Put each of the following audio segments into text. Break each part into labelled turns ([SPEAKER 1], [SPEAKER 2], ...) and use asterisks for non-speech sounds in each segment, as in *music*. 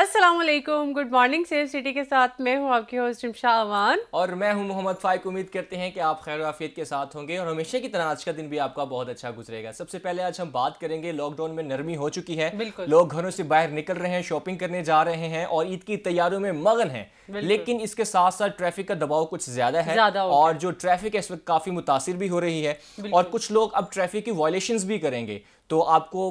[SPEAKER 1] Aslam good morning safe city के साथ मैं हूँ आपकी होस्ट इमशा अवान
[SPEAKER 2] और मैं हूँ मोहम्मद फाइक उम्मीद करते हैं कि आप खैर वाफियत के साथ होंगे और हमेशा की तरह आज का दिन भी आपका बहुत अच्छा गुजरेगा सबसे पहले आज हम बात करेंगे लॉकडाउन में नरमी हो चुकी है लोग घरों से बाहर निकल रहे हैं शॉपिंग करने जा रहे हैं और ईद की तैयारियों में मगन है लेकिन इसके साथ साथ ट्रैफिक का दबाव कुछ ज्यादा है और जो ट्रैफिक है इस वक्त काफी मुतासर भी हो रही है और कुछ लोग अब ट्रैफिक की वॉयेशन भी करेंगे तो आपको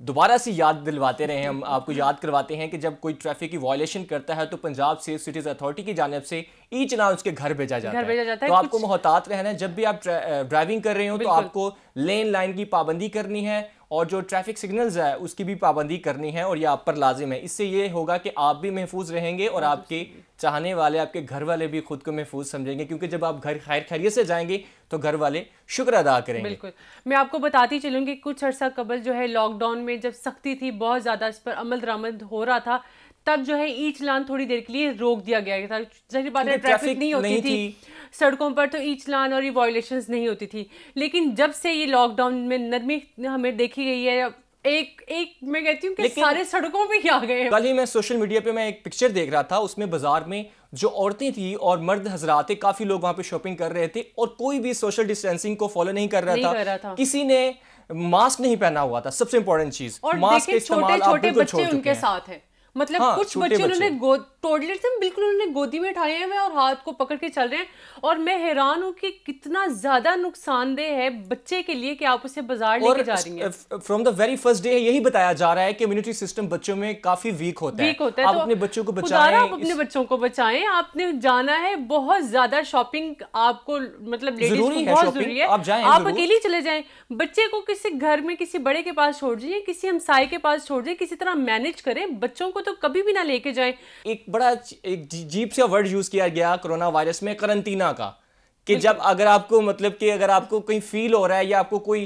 [SPEAKER 2] दोबारा से याद दिलवाते रहे हम आपको याद करवाते हैं कि जब कोई ट्रैफिक की वायलेशन करता है तो पंजाब से सिटीज अथॉरिटी की जानब से ई चलान उसके घर भेजा जाता घर भेजा जाता है तो आपको मोहतात रहना है जब भी आप ड्राइविंग कर रहे हो तो आपको लेन लाइन की पाबंदी करनी है और जो ट्रैफिक सिग्नल्स है उसकी भी पाबंदी करनी है और ये आप पर लाजिम है इससे ये होगा कि आप भी महफूज रहेंगे और आपके चाहने वाले आपके घर वाले भी खुद को महफूज समझेंगे क्योंकि जब आप घर खैर खैरियत से जाएंगे तो घर वाले शुक्र अदा करें
[SPEAKER 1] बिल्कुल मैं आपको बताती चलूँ कि कुछ अर्सा कबल जो है लॉकडाउन में जब सख्ती थी बहुत ज़्यादा इस पर अमल दरामद हो रहा था तब जो है ई चलान थोड़ी देर के लिए रोक दिया गया था जहरी बात है ट्रैफिक नहीं होती नहीं थी, थी। सड़कों पर तो ई चलान और ये वॉयलेशन नहीं होती थी लेकिन जब से ये लॉकडाउन में नरमी हमें देखी गई है एक एक मैं कहती हूँ कि सारे सड़कों पे ही आ गए कल
[SPEAKER 2] ही मैं सोशल मीडिया पे मैं एक पिक्चर देख रहा था उसमें बाजार में जो औरतें थी और मर्द हजरा थे काफ़ी लोग वहाँ पे शॉपिंग कर रहे थे और कोई भी सोशल डिस्टेंसिंग को फॉलो नहीं कर रहा, नहीं था।, कर रहा था किसी ने मास्क नहीं पहना हुआ था सबसे इंपॉर्टेंट चीज़ मास्क छोटे छोटे बच्चे उनके साथ
[SPEAKER 1] है मतलब हाँ, कुछ बच्चे उन्होंने टोडलर्स से बिल्कुल उन्होंने गोदी में उठाए हैं और हाथ को पकड़ के चल रहे हैं और मैं हैरान हूँ कि कितना ज्यादा नुकसानदेह है बच्चे के लिए कि आप उसे बाजार लेके जा रही
[SPEAKER 2] हैं from the very first day यही बताया जा रहा है कि इम्यूनिटी सिस्टम बच्चों में काफी वीक होता है वीक होता है आप तो अपने बच्चों को बचाएं आप अपने
[SPEAKER 1] बच्चों को बचाएं आपने जाना है बहुत ज्यादा शॉपिंग आपको मतलब लेडीज बहुत जरूरी है आप अकेले चले जाए बच्चे को किसी घर में किसी बड़े के पास छोड़ दीजिए किसी हमसाय के पास छोड़ दीजिए किसी तरह मैनेज करें बच्चों को तो कभी भी ना लेके जाए एक बड़ा एक
[SPEAKER 2] जीप से वर्ड यूज़ किया गया कोरोना वायरस में करंतीना का कि जब अगर आपको मतलब कि अगर आपको कहीं फील हो रहा है या आपको कोई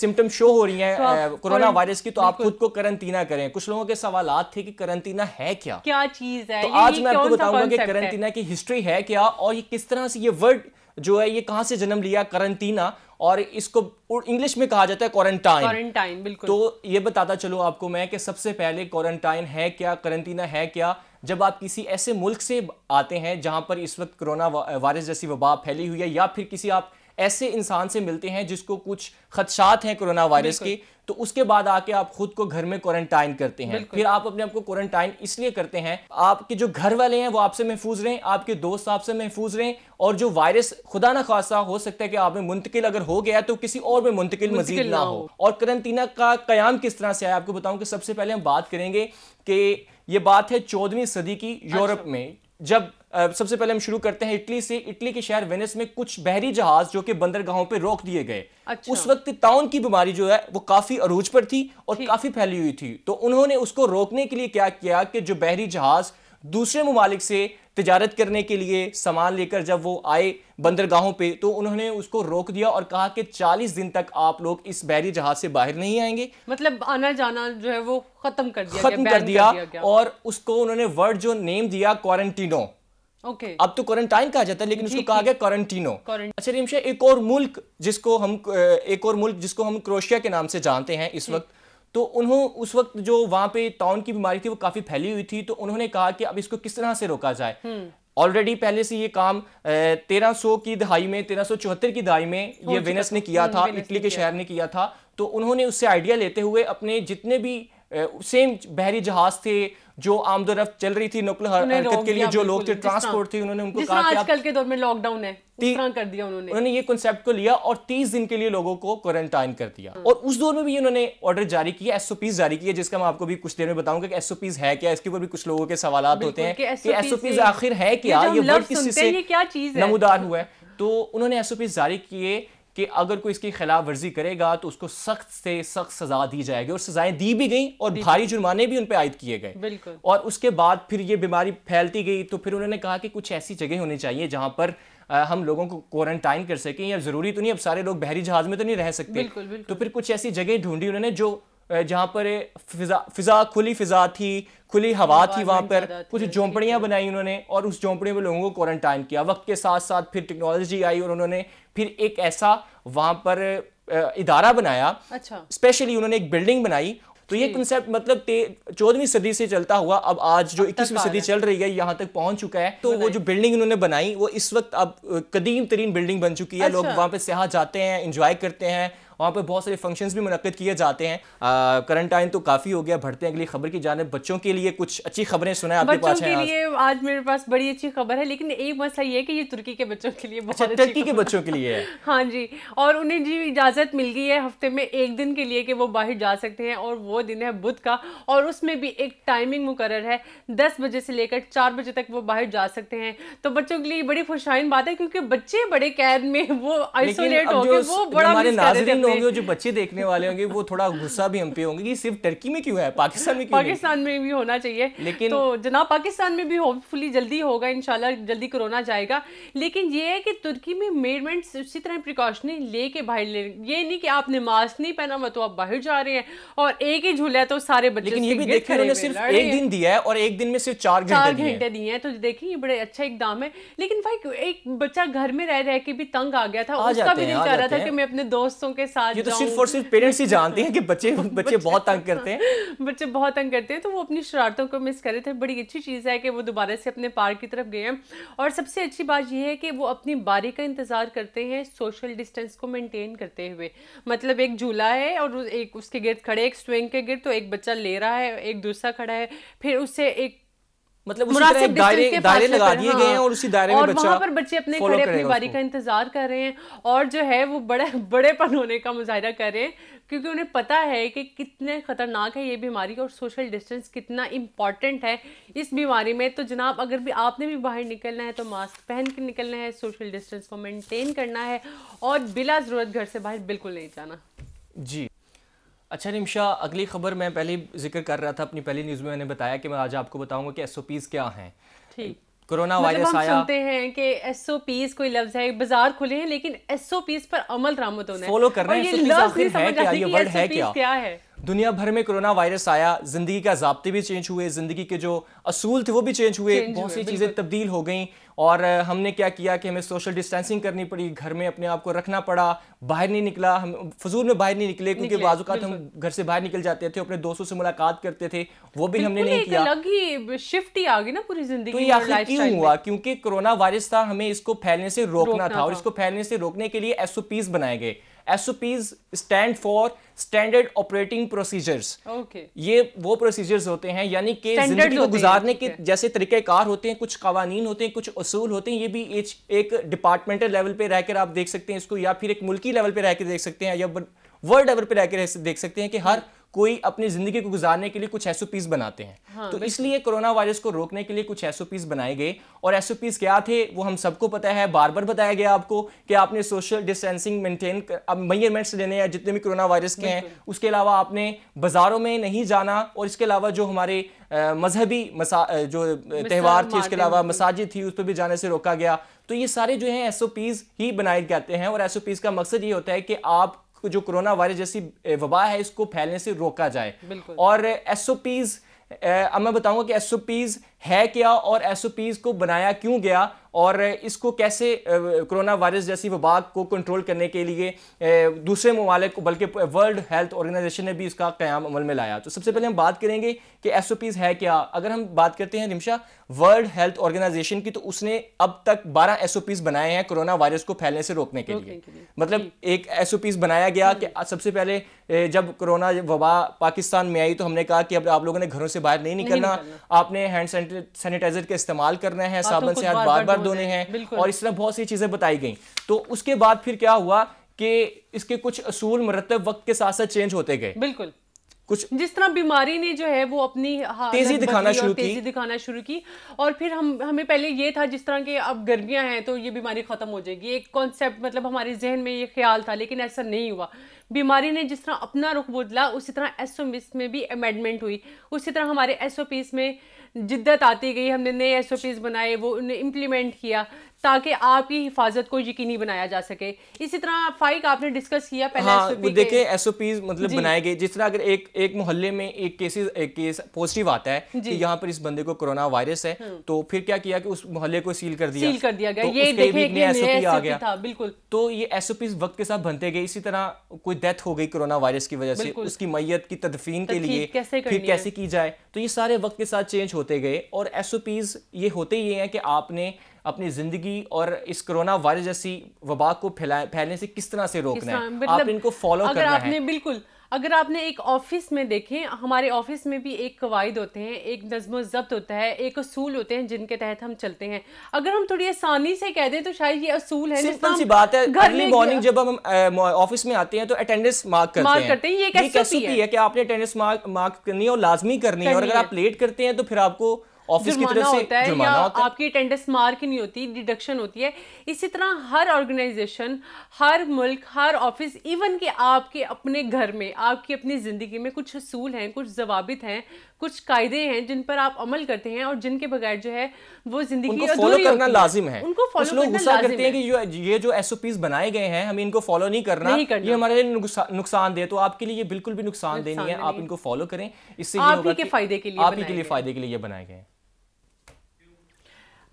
[SPEAKER 2] सिम्टम शो हो रही है कोरोना वायरस की तो आप खुद को करंटीना करें कुछ लोगों के सवाल थे कि करंटीना है क्या
[SPEAKER 1] क्या चीज है तो आज मैं आपको बताऊंगा कि करंटीना
[SPEAKER 2] की हिस्ट्री है क्या और ये किस तरह से ये वर्ड जो है ये कहाँ से जन्म लिया करंटीना और इसको इंग्लिश में कहा जाता है क्वारंटाइन क्वारंटाइन बिल्कुल तो ये बताता चलो आपको मैं कि सबसे पहले क्वारंटाइन है क्या करंटीना है क्या जब आप किसी ऐसे मुल्क से आते हैं जहां पर इस वक्त कोरोना वायरस जैसी वबा फैली हुई है या फिर किसी आप ऐसे इंसान से मिलते हैं जिसको कुछ खदशात हैं कोरोना वायरस के तो उसके बाद आके आप खुद को घर में क्वारंटाइन करते हैं फिर आप अपने आप को क्वारंटाइन इसलिए करते हैं आपके जो घर वाले हैं वो आपसे महफूज रहें आपके दोस्त आपसे महफूज रहें और जो वायरस खुदा ना खासा हो सकता है कि आप में मुंतकिल अगर हो गया तो किसी और में मुंतकिल मजीद ना हो और करंतना का क्याम किस तरह से आया आपको बताऊँ कि सबसे पहले हम बात करेंगे कि ये बात है चौदहवीं सदी की अच्छा। यूरोप अच्छा। में जब आ, सबसे पहले हम शुरू करते हैं इटली से इटली के शहर वेनिस में कुछ बहरी जहाज जो कि बंदरगाहों पर रोक दिए गए अच्छा। उस वक्त ताउन की बीमारी जो है वो काफी अरूज पर थी और काफी फैली हुई थी तो उन्होंने उसको रोकने के लिए क्या किया कि जो बहरी जहाज दूसरे ममालिक से तजारत करने के लिए सामान लेकर जब वो आए बंदरगाहों पे तो उन्होंने उसको रोक दिया और कहा कि 40 दिन तक आप लोग इस बहरी जहाज से बाहर नहीं आएंगे
[SPEAKER 1] मतलब आना जाना जो है वो खत्म कर दिया खत्म कर दिया, कर दिया और
[SPEAKER 2] उसको उन्होंने वर्ड जो नेम दिया क्वारंटीनो ओके okay. अब तो क्वारंटाइन कहा जाता है लेकिन उसको कहा गया क्वारंटीनो अच्छा एक और मुल्क जिसको हम एक और मुल्क जिसको हम क्रोशिया के नाम से जानते हैं इस वक्त तो उन्होंने उस वक्त जो वहां पे ताउन की बीमारी थी वो काफ़ी फैली हुई थी तो उन्होंने कहा कि अब इसको किस तरह से रोका जाए ऑलरेडी हम्म। पहले से ये काम तेरह सौ की दहाई में तेरह चौहत्तर की दहाई में ये वेनस ने तो- किया हम्म, था इटली के शहर ने किया था तो उन्होंने उससे आइडिया लेते हुए अपने जितने भी सेम बहरी जहाज थे जो आमदोरफ चल रही थी नकल हरकत के लिए जो लोग थे ट्रांसपोर्ट थे उन्होंने उनको कहा आजकल
[SPEAKER 1] के दौर में लॉकडाउन है कर दिया उन्होंने उन्होंने
[SPEAKER 2] ये कॉन्सेप्ट को लिया और 30 दिन के लिए लोगों को क्वारंटाइन कर दिया हाँ। और उस दौर में भी उन्होंने ऑर्डर जारी किया एसओपीज जारी किया जिसका मैं आपको भी कुछ देर में बताऊंगा कि एसओपीज है क्या इसके ऊपर भी कुछ लोगों के सवाल होते हैं कि एसओपीज आखिर है क्या ये वर्ड किसी से नमोदार हुआ है तो उन्होंने एसओपीज जारी किए कि अगर कोई इसकी खिलाफ वर्जी करेगा तो उसको सख्त से सख्त सजा दी जाएगी और सजाएं दी भी गई और भारी जुर्माने भी उन पर आयद किए गए और उसके बाद फिर ये बीमारी फैलती गई तो फिर उन्होंने कहा कि कुछ ऐसी जगह होनी चाहिए जहां पर हम लोगों को क्वारंटाइन कर सकें या जरूरी तो नहीं अब सारे लोग बहरी जहाज में तो नहीं रह सकते बिल्कुल, बिल्कुल। तो फिर कुछ ऐसी जगह ढूंढी उन्होंने जो जहाँ पर फिजा फिजा खुली फिजा थी खुली हवा थी वहाँ पर कुछ झोंपड़ियाँ बनाई उन्होंने और उस झोंपड़ियों में लोगों को क्वारंटाइन किया वक्त के साथ साथ फिर टेक्नोलॉजी आई और उन्होंने फिर एक ऐसा वहाँ पर इदारा बनाया अच्छा स्पेशली उन्होंने एक बिल्डिंग बनाई तो ये कंसेप्ट मतलब चौदहवीं सदी से चलता हुआ अब आज जो इक्कीसवीं सदी चल रही है यहाँ तक पहुंच चुका है तो वो जो बिल्डिंग उन्होंने बनाई वो इस वक्त अब कदीम तरीन बिल्डिंग बन चुकी है अच्छा। लोग वहाँ पे सहा जाते हैं इंजॉय करते हैं वहाँ पर बहुत सारे फंक्शंस भी मनद किए जाते हैं करंट टाइम तो काफ़ी हो गया भरते हैं अगली खबर की जानब बच्चों के लिए कुछ अच्छी खबरें सुना आपके पास के लिए
[SPEAKER 1] आज मेरे पास बड़ी अच्छी खबर है लेकिन एक मसला ये है कि ये तुर्की के बच्चों के लिए बहुत अच्छा, तुर्की के बच्चों के लिए *laughs* हाँ जी और उन्हें जी इजाज़त मिल गई है हफ्ते में एक दिन के लिए कि वो बाहर जा सकते हैं और वो दिन है बुध का और उसमें भी एक टाइमिंग मुकर है दस बजे से लेकर चार बजे तक वो बाहर जा सकते हैं तो बच्चों के लिए बड़ी खुशाइन बात है क्योंकि बच्चे बड़े कैद में वो आइसोलेट हो गए वो बड़ा होंगे
[SPEAKER 2] जो बच्चे देखने वाले होंगे वो थोड़ा गुस्सा भी हम पे होंगे कि सिर्फ टर्की में क्यों है पाकिस्तान में पाकिस्तान
[SPEAKER 1] में भी होना चाहिए लेकिन तो जनाब पाकिस्तान में भी होपफुली जल्दी होगा इनशाला जल्दी कोरोना जाएगा लेकिन ये है कि तुर्की में मेजरमेंट्स उसी तरह प्रिकॉशनी लेके बाहर ले ये नहीं कि आपने मास्क नहीं पहना हुआ तो आप बाहर जा रहे हैं और एक ही झूला है तो सारे बच्चे लेकिन ये भी देखिए उन्होंने सिर्फ एक दिन दिया है
[SPEAKER 2] और एक दिन में सिर्फ चार चार घंटे
[SPEAKER 1] दिए हैं तो देखिए ये बड़े अच्छा इकदाम है लेकिन भाई एक बच्चा घर में रह रह के भी तंग आ गया था उसका भी दिल कर रहा था कि मैं अपने दोस्तों के साथ ये तो सिर्फ और
[SPEAKER 2] सिर्फ पेरेंट्स ही जानते हैं कि *laughs* बच्चे बच्चे बहुत तंग करते हैं
[SPEAKER 1] बच्चे बहुत तंग करते हैं तो वो अपनी शरारतों को मिस कर रहे थे बड़ी अच्छी चीज़ है कि वो दोबारा से अपने पार्क की तरफ गए हैं और सबसे अच्छी बात यह है कि वो अपनी बारी का इंतज़ार करते हैं सोशल डिस्टेंस को मेनटेन करते हुए मतलब एक झूला है और एक उसके गिर्द खड़े एक स्विंग के गिर्द तो एक बच्चा ले रहा है एक दूसरा खड़ा है फिर उससे एक मतलब उसी तरह दायरे दायरे लगा दिए गए हैं हाँ। और उसी दायरे में बच्चा वहाँ पर बच्चे अपने खड़े अपनी बारी का इंतजार कर रहे हैं और जो है वो बड़े बड़ेपन होने का मुजाहरा कर रहे हैं क्योंकि उन्हें पता है कि कितने ख़तरनाक है ये बीमारी और सोशल डिस्टेंस कितना इम्पॉर्टेंट है इस बीमारी में तो जनाब अगर भी आपने भी बाहर निकलना है तो मास्क पहन के निकलना है सोशल डिस्टेंस को मेनटेन करना है और बिला ज़रूरत घर से बाहर बिल्कुल नहीं जाना
[SPEAKER 2] जी अच्छा निमशा अगली खबर मैं पहले जिक्र कर रहा था अपनी पहली न्यूज़ में मैंने बताया कि मैं आज आपको बताऊंगा कि एस क्या हैं ठीक कोरोना मतलब वायरस मतलब आया सुनते
[SPEAKER 1] हैं कि एसओपीस कोई लफ्ज है बाजार खुले हैं लेकिन एसओपीस पर अमल दरामद होना फॉलो कर रहे हैं क्या है क्या है
[SPEAKER 2] दुनिया भर में कोरोना वायरस आया जिंदगी का जबते भी चेंज हुए जिंदगी के जो असूल थे वो भी चेंज हुए बहुत सी चीज़ें तब्दील हो गई और हमने क्या किया कि हमें सोशल डिस्टेंसिंग करनी पड़ी घर में अपने आप को रखना पड़ा बाहर नहीं निकला हम फजूल में बाहर नहीं निकले क्योंकि बाजूकात हम घर से बाहर निकल जाते थे अपने दोस्तों से मुलाकात करते थे वो भी हमने नहीं
[SPEAKER 1] किया शिफ्ट ही आ गई ना पूरी जिंदगी तो क्यों हुआ
[SPEAKER 2] क्योंकि कोरोना वायरस था हमें इसको फैलने से रोकना था और इसको फैलने से रोकने के लिए एसओपीज बनाए गए SOPs stand for standard operating procedures ये वो प्रोसीजर्स होते हैं यानी कि जिंदगी को गुजारने के जैसे तरीकेकार होते हैं कुछ कवानीन होते हैं कुछ असूल होते हैं ये भी एच एक डिपार्टमेंटल लेवल पे रहकर आप देख सकते हैं इसको या फिर एक मुल्की लेवल पे रहकर देख सकते हैं या वर्ल्ड लेवल पे रहकर देख सकते हैं कि हर कोई अपनी जिंदगी को गुजारने के लिए कुछ एस बनाते हैं हाँ, तो इसलिए कोरोना वायरस को रोकने के लिए कुछ एस बनाए गए और एस क्या थे वो हम सबको पता है बार बार बताया गया आपको कि आपने सोशल डिस्टेंसिंग मेंटेन अब लेने हैं जितने भी कोरोना वायरस के हैं उसके अलावा आपने बाजारों में नहीं जाना और इसके अलावा जो हमारे मजहबी जो त्यौहार थे इसके अलावा मसाजिद थी उस पर भी जाने से रोका गया तो ये सारे जो है पीज ही बनाए जाते हैं और एस का मकसद ये होता है कि आप को जो कोरोना वायरस जैसी वबा है इसको फैलने से रोका जाए और एसओपीज अब मैं बताऊंगा कि एसओपीज है क्या और एस को बनाया क्यों गया और इसको कैसे कोरोना वायरस जैसी वबा को कंट्रोल करने के लिए दूसरे ममालिक को बल्कि वर्ल्ड हेल्थ ऑर्गेनाइजेशन ने भी इसका क्याम अमल में लाया तो सबसे पहले हम बात करेंगे कि एस है क्या अगर हम बात करते हैं रिमशा वर्ल्ड हेल्थ ऑर्गेनाइजेशन की तो उसने अब तक 12 एस बनाए हैं कोरोना वायरस को फैलने से रोकने के लिए मतलब एक एस बनाया गया कि हम्म। सबसे पहले जब कोरोना वबा पाकिस्तान में आई तो हमने कहा कि अब आप लोगों ने घरों से बाहर नहीं निकलना आपने हैंड सैनिटाइजर का इस्तेमाल करना है साबुन से हाथ बार बार धोने हैं और इस तरह बहुत सी चीज़ें बताई गई तो उसके बाद फिर क्या हुआ कि इसके कुछ असूल मरतब वक्त के साथ साथ चेंज होते गए
[SPEAKER 1] बिल्कुल कुछ जिस तरह बीमारी ने जो है वो अपनी तेजी दिखाना शुरू की तेजी दिखाना शुरू की और फिर हम हमें पहले ये था जिस तरह के अब गर्मियां हैं तो ये बीमारी ख़त्म हो जाएगी एक कॉन्सेप्ट मतलब हमारे जहन में ये ख्याल था लेकिन ऐसा नहीं हुआ बीमारी ने जिस तरह अपना रुख बदला उसी तरह एस में भी अमेंडमेंट हुई उसी तरह हमारे एस में जिद्दत आती गई हमने नए एस बनाए वो उन्हें इम्प्लीमेंट किया ताकि आपकी हिफाजत को यकीनी बनाया जा सके इसी तरह फाइक आपने डिस्कस किया पहले हाँ, वो देखे एस
[SPEAKER 2] ओ पी मतलब बनाए गए जिस तरह अगर एक एक मोहल्ले में एक केसेस एक केस पॉजिटिव आता है कि यहाँ पर इस बंदे को कोरोना वायरस है हम्म। तो फिर क्या किया कि उस मोहल्ले को सील कर दिया सील कर दिया गया तो ये देखें एसओपी आ गया बिल्कुल तो ये एसओपी वक्त के साथ बनते गए इसी तरह कोई डेथ हो गई कोरोना वायरस की वजह से उसकी मैयत की तदफीन के लिए फिर कैसे की जाए तो ये सारे वक्त के साथ चेंज होते गए और एस ये होते ही है कि आपने अपनी ज़िंदगी और इस कोरोना वायरस जैसी वबा को फैलने से किस तरह से रोकना है आप मतलब इनको फॉलो करना आपने है
[SPEAKER 1] बिल्कुल अगर आपने एक ऑफिस में देखें हमारे ऑफिस में भी एक कवायद होते हैं एक नज्म ज़ब्त होता है एक असूल होते हैं जिनके तहत हम चलते हैं अगर हम थोड़ी आसानी से कह दें तो शायद ये असूल है सिंपल सी बात है अर्ली मॉर्निंग
[SPEAKER 2] जब हम ऑफिस में आते हैं तो अटेंडेंस मार्क करते मार्क करते हैं ये कैसे है।, है कि आपने अटेंडेंस मार्क मार्क करनी है और लाजमी करनी है और अगर आप लेट करते हैं तो फिर आपको ऑफिस की तरफ से होता है या होता
[SPEAKER 1] है। आपकी अटेंडेंस मार्क नहीं होती डिडक्शन होती है इसी तरह हर ऑर्गेनाइजेशन हर मुल्क हर ऑफिस इवन कि आपके अपने घर में आपकी अपनी ज़िंदगी में कुछ असूल हैं कुछ जवाबित हैं कुछ कायदे हैं जिन पर आप अमल करते हैं और जिनके बगैर जो है वो जिंदगी फॉलो करना लाजिम है उनको फॉलो करना करते हैं
[SPEAKER 2] कि ये जो एस बनाए गए हैं हमें इनको फॉलो नहीं करना नहीं करना ये हमारे लिए नुकसान दे तो आपके लिए बिल्कुल भी नुकसान, दे नहीं है आप इनको फॉलो करें इससे आप ही के फायदे के लिए आप ही के लिए फायदे के लिए बनाए गए हैं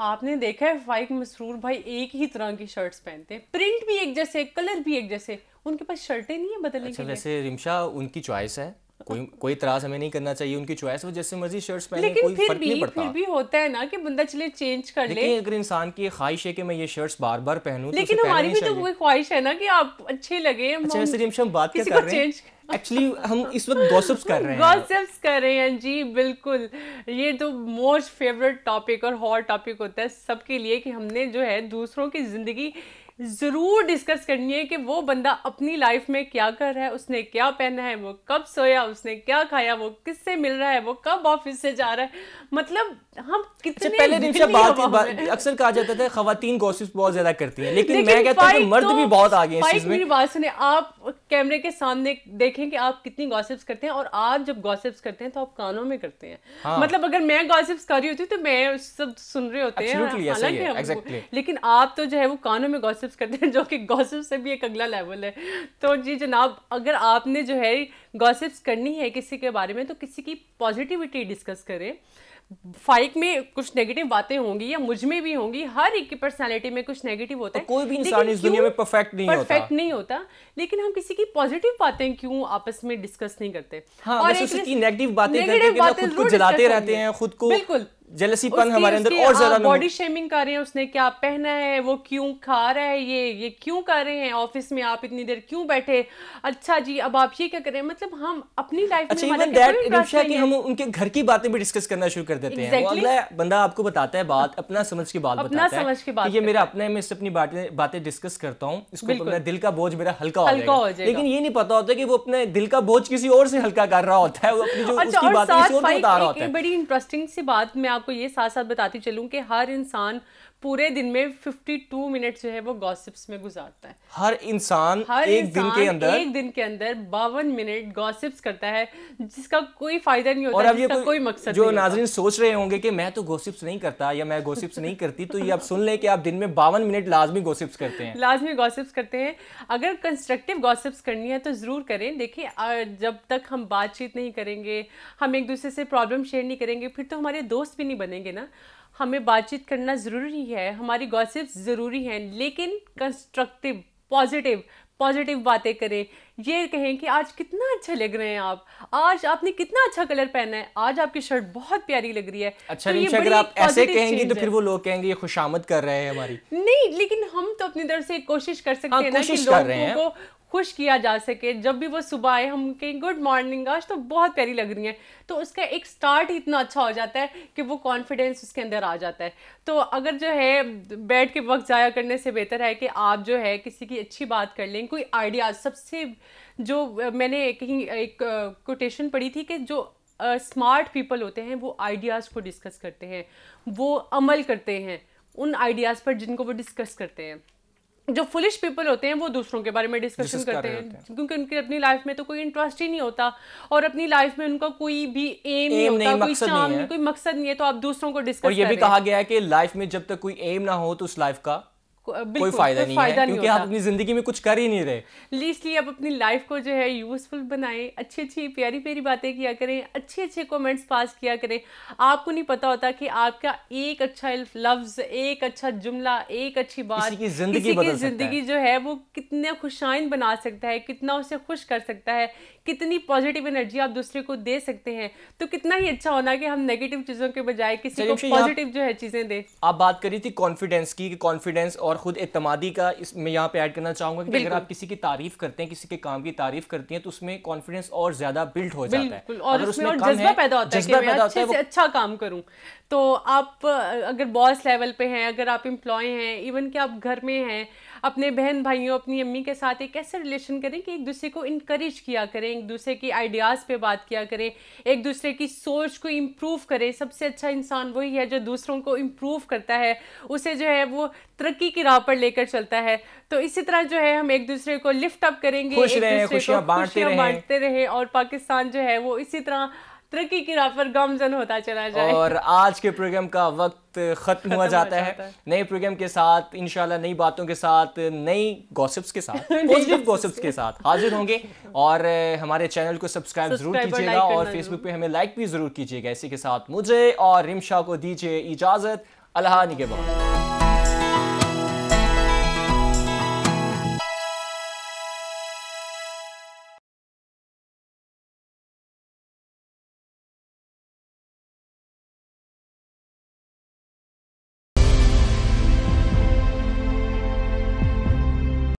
[SPEAKER 1] आपने देखा है फाइक मसरूर भाई एक ही तरह की शर्ट्स पहनते हैं प्रिंट भी एक जैसे कलर भी एक जैसे उनके पास शर्टें नहीं है बदलने अच्छा, के वैसे
[SPEAKER 2] रिमशा उनकी चॉइस है कोई कोई तराज हमें नहीं करना चाहिए उनकी चॉइस वो जैसे मर्जी शर्ट्स पहने लेकिन कोई फिर भी नहीं पड़ता। फिर भी
[SPEAKER 1] होता है ना कि बंदा चले चेंज कर ले लेकिन अगर
[SPEAKER 2] इंसान की ख्वाहिश है कि मैं ये शर्ट्स बार बार पहनूं तो लेकिन तो हमारी भी तो कोई
[SPEAKER 1] ख्वाहिश है ना कि आप अच्छे लगे अच्छा
[SPEAKER 2] हम बात क्या कर रहे हैं एक्चुअली हम इस वक्त गॉसिप्स कर रहे हैं गॉसिप्स
[SPEAKER 1] कर रहे हैं जी बिल्कुल ये तो मोस्ट फेवरेट टॉपिक और हॉट टॉपिक होता है सबके लिए कि हमने जो है दूसरों की ज़िंदगी ज़रूर डिस्कस करनी है कि वो बंदा अपनी लाइफ में क्या कर रहा है उसने क्या पहना है वो कब सोया उसने क्या खाया वो किससे मिल रहा है वो कब ऑफिस से जा रहा है मतलब हम अच्छा, कितने पहले दिन से बात, बात
[SPEAKER 2] अक्सर कहा जाता था खातन गॉसिप बहुत ज्यादा करती है लेकिन, लेकिन मैं कहता हूँ मर्द तो, भी बहुत आगे मेरी
[SPEAKER 1] बात सुने आप कैमरे के सामने देखें कि आप कितनी गॉसिप्स करते हैं और आज जब गॉसिप्स करते हैं तो आप कानों में करते हैं हाँ. मतलब अगर मैं गॉसिप्स कर रही होती तो मैं सब सुन रहे होते हैं है, exactly. लेकिन आप तो जो है वो कानों में गॉसिप्स करते हैं जो कि गॉसिप से भी एक अगला लेवल है तो जी जनाब अगर आपने जो है गॉसिप्स करनी है किसी के बारे में तो किसी की पॉजिटिविटी डिस्कस करें फाइक में कुछ नेगेटिव बातें होंगी या मुझ में भी होंगी हर एक की पर्सनैलिटी में कुछ नेगेटिव होता तो है तो कोई भी इंसान इस दुनिया में
[SPEAKER 2] परफेक्ट नहीं परफेक्ट
[SPEAKER 1] नहीं होता लेकिन हम किसी की पॉजिटिव बातें क्यों आपस में डिस्कस नहीं करते हाँ, और एक की नेगेटिव बातें करके खुद को जलाते रहते हैं
[SPEAKER 2] खुद को बिल्कुल जेलसीपन हमारे अंदर और ज्यादा बॉडी
[SPEAKER 1] शेमिंग कर रहे हैं उसने क्या पहना है वो क्यों खा रहा है ये ये क्यों कर रहे हैं ऑफिस में आप इतनी देर क्यों बैठे अच्छा जी अब आप ये क्या कर रहे हैं मतलब हम अपनी लाइफ अच्छा, में अच्छा कि हम
[SPEAKER 2] उनके घर की बातें भी डिस्कस करना शुरू कर देते हैं अगला बंदा आपको बताता है बात अपना समझ के बात अपना समझ के बात ये मेरा अपने में अपनी बातें बातें डिस्कस करता हूँ इसको तो दिल का बोझ मेरा हल्का हो जाएगा लेकिन ये नहीं पता होता कि वो अपने दिल का बोझ किसी और से हल्का कर रहा होता है वो अपनी जो अच्छा, उसकी बातें किसी बता रहा होता है
[SPEAKER 1] बड़ी इंटरेस्टिंग सी बात मैं आप आपको ये साथ साथ बताती चलूँ कि हर इंसान पूरे दिन में 52 मिनट जो है वो गॉसिप्स में गुजारता है
[SPEAKER 2] हर इंसान हर एक दिन के अंदर एक
[SPEAKER 1] दिन के अंदर बावन मिनट गॉसिप्स करता है जिसका कोई फायदा नहीं होता और अब ये कोई, कोई मकसद जो
[SPEAKER 2] नाजरीन सोच रहे होंगे कि मैं तो गॉसिप्स नहीं करता या मैं गॉसिप्स नहीं करती तो ये आप सुन लें कि आप दिन में बावन मिनट लाजमी गॉसिप्स करते हैं
[SPEAKER 1] लाजमी गॉसिप्स करते हैं अगर कंस्ट्रक्टिव गॉसिप्स करनी है तो ज़रूर करें देखिए जब तक हम बातचीत नहीं करेंगे हम एक दूसरे से प्रॉब्लम शेयर नहीं करेंगे फिर तो हमारे दोस्त भी नहीं बनेंगे ना हमें बातचीत करना ज़रूरी है हमारी गॉसिप ज़रूरी हैं लेकिन कंस्ट्रक्टिव पॉजिटिव पॉजिटिव बातें करें ये कहें कि आज कितना अच्छा लग रहे हैं आप आज आपने कितना अच्छा कलर पहना है आज आपकी शर्ट बहुत प्यारी लग रही है अच्छा तो अगर आप ऐसे कहेंगे तो फिर वो
[SPEAKER 2] लोग कहेंगे ये खुशामद कर रहे हैं हमारी
[SPEAKER 1] नहीं लेकिन हम तो अपनी तरफ से कोशिश कर सकते हाँ, हैं ना कि लोगों को खुश किया जा सके जब भी वो सुबह आए हम कहीं गुड मॉर्निंग आज तो बहुत प्यारी लग रही है तो उसका एक स्टार्ट ही इतना अच्छा हो जाता है कि वो कॉन्फिडेंस उसके अंदर आ जाता है तो अगर जो है बैठ के वक्त ज़ाया करने से बेहतर है कि आप जो है किसी की अच्छी बात कर लें कोई आइडिया सबसे जो मैंने कहीं एक कोटेशन पढ़ी थी कि जो स्मार्ट uh, पीपल होते हैं वो आइडियाज़ को डिस्कस करते हैं वो अमल करते हैं उन आइडियाज़ पर जिनको वो डिस्कस करते हैं जो फुलिश पीपल होते हैं वो दूसरों के बारे में डिस्कशन करते हैं, क्योंकि उनकी अपनी लाइफ में तो कोई इंटरेस्ट ही नहीं होता और अपनी लाइफ में उनका कोई भी एम, नहीं होता नहीं, कोई कोई मकसद नहीं है तो आप दूसरों को डिस्कस और ये भी कहा
[SPEAKER 2] गया है कि लाइफ में जब तक कोई एम ना हो तो उस लाइफ का
[SPEAKER 1] कोई फायदा नहीं फायदा है क्योंकि आप अपनी
[SPEAKER 2] जिंदगी में कुछ कर ही नहीं रहे
[SPEAKER 1] लीस्टली आप अपनी लाइफ को जो है यूजफुल बनाएं अच्छी अच्छी प्यारी प्यारी बातें किया करें अच्छे अच्छे कमेंट्स पास किया करें आपको नहीं पता होता कि आपका एक अच्छा लफ्ज एक अच्छा जुमला एक अच्छी बात किसी की जिंदगी जिंदगी जो है वो कितने खुशाइन बना सकता है कितना उसे खुश कर सकता है कितनी पॉजिटिव एनर्जी आप दूसरे को दे सकते हैं तो कितना ही अच्छा होना कि हम नेगेटिव चीजों के बजाय किसी को पॉजिटिव जो है चीजें दें
[SPEAKER 2] आप बात करी थी कॉन्फिडेंस की कॉन्फिडेंस और और ख़ुद एतमादी का इस मैं यहाँ पे ऐड करना चाहूँगा कि अगर आप किसी की तारीफ करते हैं किसी के काम की तारीफ करती हैं तो उसमें कॉन्फिडेंस और ज़्यादा बिल्ड हो जाता है और उसमें जज्बा पैदा होता है कि मैं अच्छे से
[SPEAKER 1] अच्छा काम करूँ तो आप अगर बॉस लेवल पे हैं अगर आप इम्प्लॉय हैं इवन कि आप घर में हैं अपने बहन भाइयों अपनी अम्मी के साथ एक ऐसे रिलेशन करें कि एक दूसरे को इनक्रेज किया करें एक दूसरे की आइडियाज़ पे बात किया करें एक दूसरे की सोच को इम्प्रूव करें सबसे अच्छा इंसान वही है जो दूसरों को इम्प्रूव करता है उसे जो है वो तरक्की की राह पर लेकर चलता है तो इसी तरह जो है हम एक दूसरे को लिफ्ट अप करेंगे एक दूसरे को बांटते रहे और पाकिस्तान जो है वो इसी तरह तरक्की की राह पर गमजन होता चला जाए और
[SPEAKER 2] आज के प्रोग्राम का वक्त खत्म हुआ जाता, है नए प्रोग्राम के साथ इनशाला नई बातों के साथ नई गॉसिप्स के साथ पॉजिटिव *laughs* गॉसिप्स के साथ हाजिर होंगे और eh, हमारे चैनल को सब्सक्राइब जरूर कीजिएगा और फेसबुक पे हमें लाइक भी जरूर कीजिएगा इसी के साथ मुझे और रिमशा को दीजिए इजाजत अल्लाह निगेबान